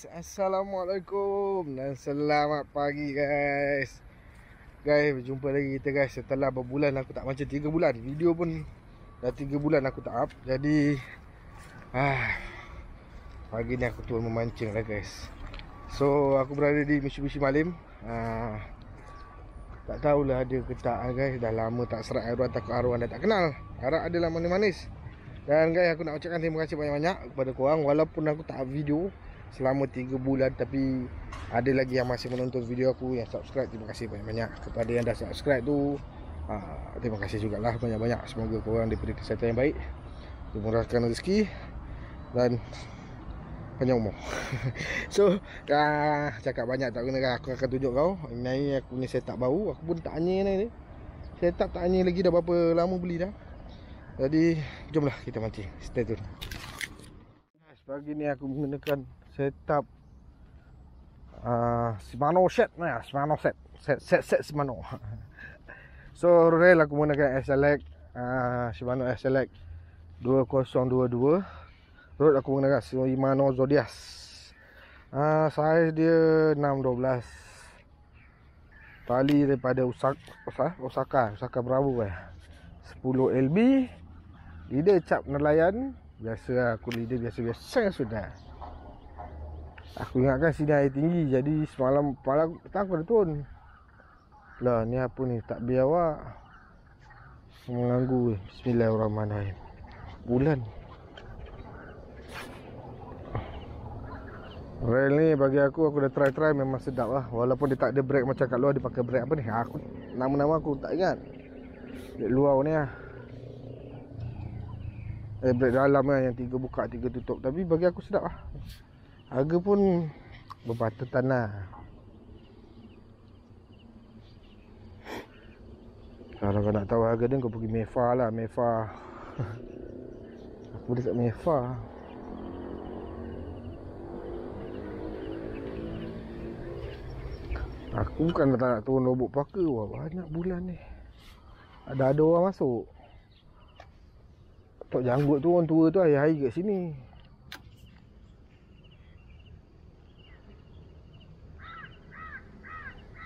guys Assalamualaikum Dan selamat pagi guys Guys berjumpa lagi kita guys Setelah berbulan aku tak macam 3 bulan Video pun dah 3 bulan aku tak up Jadi ah, Pagi ni aku turun memancing lah guys So aku berada di Mitsubishi Malim ah, Tak tahulah ada ke tak ah, guys Dah lama tak serak arwah takut arwah dah tak kenal Harap adalah manis-manis dan guys aku nak ucapkan terima kasih banyak-banyak kepada korang walaupun aku tak video selama 3 bulan tapi ada lagi yang masih menonton video aku yang subscribe terima kasih banyak-banyak kepada yang dah subscribe tu aa, ah, terima kasih jugalah banyak-banyak semoga korang diberi kesihatan yang baik dimurahkan rezeki dan banyak umur so aa, ah, cakap banyak tak kena lah, aku akan tunjuk kau ini aku punya setup baru aku pun tak tanya ni setup tak tanya lagi dah berapa lama beli dah jadi jomlah kita mancing stay tune pagi ni aku menggunakan set up uh, ah, Shimano set lah, Shimano set, set set set Shimano. so rela aku gunakan SLX uh, ah, Shimano SLX 2022. Road aku gunakan Shimano Zodias. Uh, size dia 612 tali daripada Osaka Osaka Osaka Bravo eh 10 lb leader cap nelayan biasa lah aku leader biasa biasa sudah Aku ingatkan sini air tinggi Jadi semalam Malam petang aku dah turun Lah ni apa ni Tak biar awak Menganggu eh. Bismillahirrahmanirrahim Bulan Rail ni bagi aku Aku dah try-try Memang sedap lah Walaupun dia tak ada brake Macam kat luar Dia pakai brake apa ni ah, Aku Nama-nama aku tak ingat Di luar ni lah Eh brake dalam lah Yang tiga buka Tiga tutup Tapi bagi aku sedap lah Harga pun berpatutan lah Kalau kau nak tahu harga dia kau pergi Mefa lah Mefa Apa dekat Mefa Aku bukan tak nak turun robot parka Wah banyak bulan ni Ada-ada orang masuk Tok janggut tu orang tua tu Hari-hari kat sini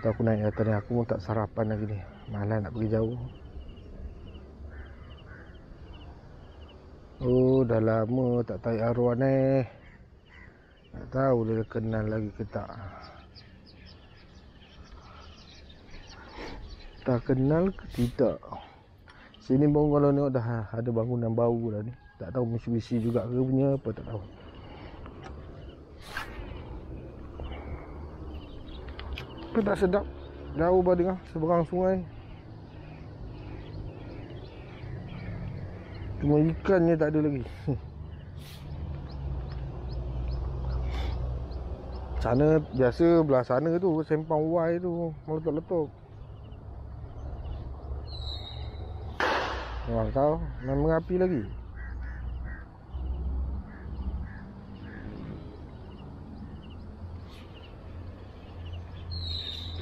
Tu aku naik kereta ni Aku pun tak sarapan lagi ni Malas nak pergi jauh Oh dah lama tak tarik arwah ni Tak tahu dia kenal lagi ke tak Tak kenal ke tidak Sini pun kalau tengok dah ada bangunan baru lah ni Tak tahu Mitsubishi juga ke punya apa tak tahu Tapi tak sedap Jauh pada dengar Seberang sungai Cuma ikannya tak ada lagi Sana biasa belah sana tu Sempang Y tu Meletup-letup Wah kau Nak mengapi lagi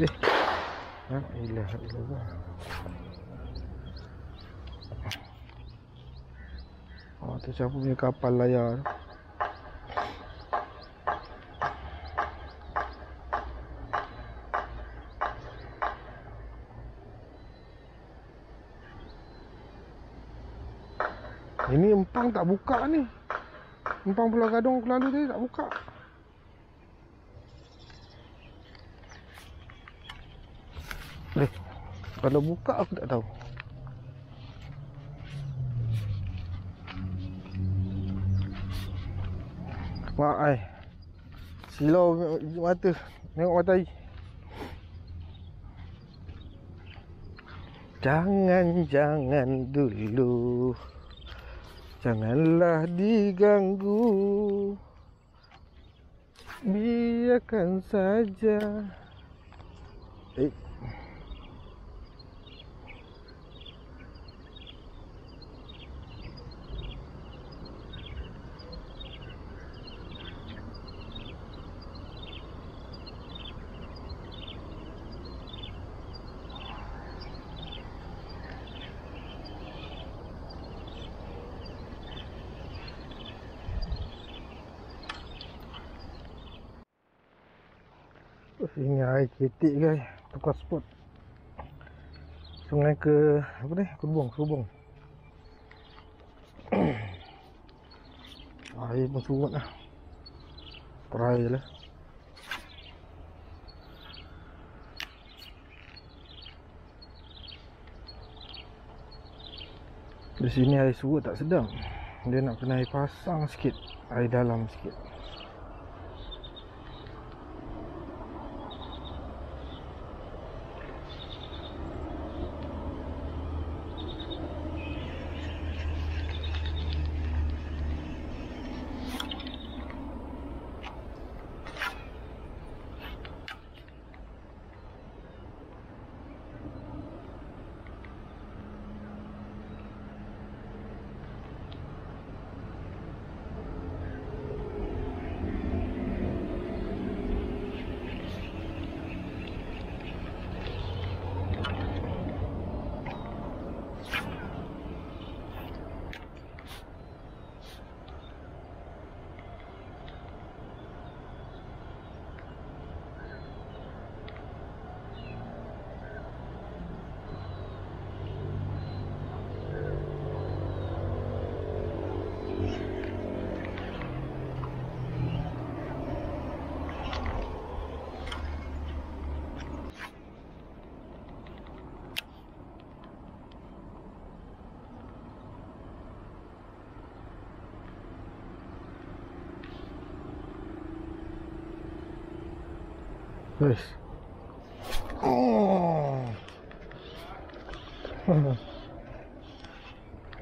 Eh. Ha, ilah, Oh, tu siapa punya kapal layar Ini empang tak buka ni Empang pulau gadung aku tadi tak buka Kalau buka aku tak tahu Mak ai Silau mata Tengok mata ai Jangan jangan dulu Janganlah diganggu Biarkan saja Eh ini air ketik guys tukar spot sungai ke apa ni kubung kubung air pun surut lah try lah di sini air surut tak sedang dia nak kena air pasang sikit air dalam sikit Uff. Oh.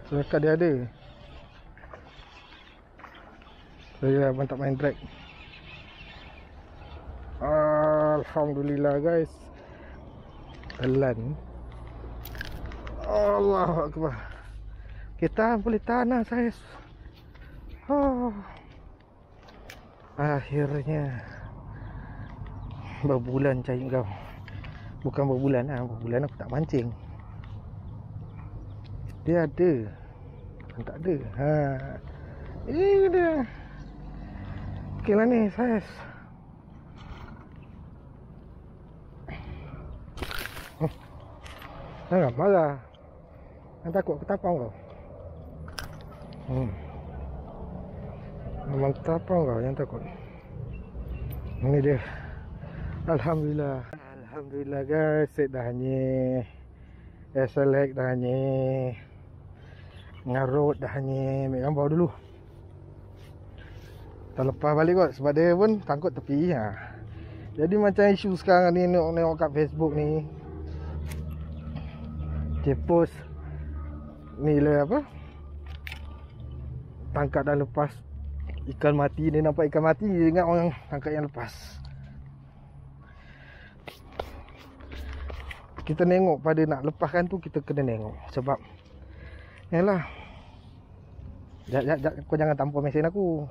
Serakat dia ada. Saya abang tak main drag. Alhamdulillah guys. Elan. Allah Akbar. Kita boleh tanah saya. Oh. Akhirnya berbulan cari kau Bukan berbulan lah Berbulan aku tak mancing Dia ada Bukan tak ada ha. Eh dia Okay lah ni Saiz huh. Hm. Jangan marah Jangan takut ketapang kau hmm. Memang ketapang kau Jangan takut Ini dia Alhamdulillah. Alhamdulillah guys, sedahnya. Eselek eh, dahnya. Ngarut dahnya. Ambil gambar dulu. Tak lepas balik kot sebab dia pun tangkut tepi ha. Jadi macam isu sekarang ni nengok-nengok kat Facebook ni. Dia post nilai apa? Tangkap dan lepas ikan mati ni. nampak ikan mati dia ingat orang tangkap yang lepas kita nengok pada nak lepaskan tu kita kena nengok sebab yalah jap jap jap kau jangan tampar mesin aku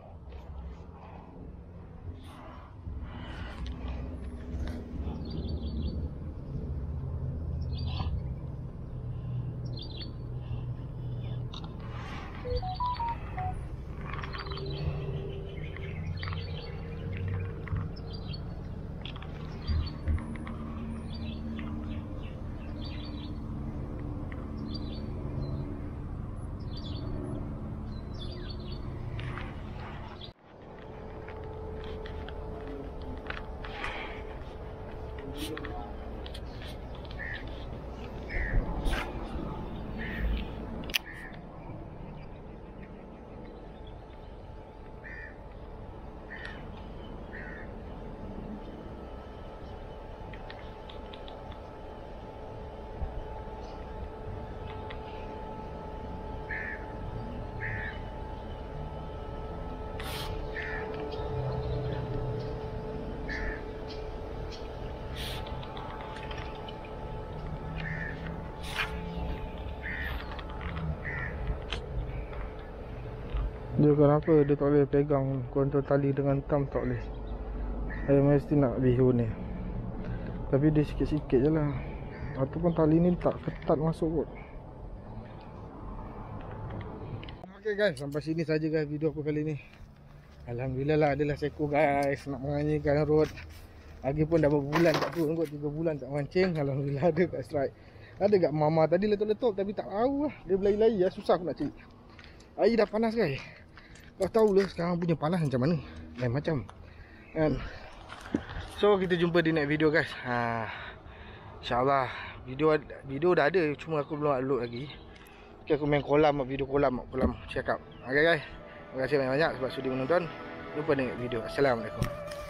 Dia kenapa dia tak boleh pegang kontrol tali dengan thumb tak boleh Saya mesti nak bihun ni Tapi dia sikit-sikit je lah Ataupun tali ni tak ketat masuk kot Okay guys sampai sini saja guys video aku kali ni Alhamdulillah lah adalah seko guys Nak menganyikan road Lagipun dah bulan tak turun kot 3 bulan tak mancing Alhamdulillah ada kat strike Ada kat mama tadi letup-letup tapi tak tahu lah Dia berlari-lari lah susah aku nak cari Air dah panas guys tak lah sekarang punya panas macam mana Lain eh, macam And So kita jumpa di next video guys ha, InsyaAllah video, video dah ada Cuma aku belum upload lagi okay, Aku main kolam Video kolam Kolam cakap Okay guys Terima kasih banyak-banyak Sebab sudi menonton Jumpa di next video Assalamualaikum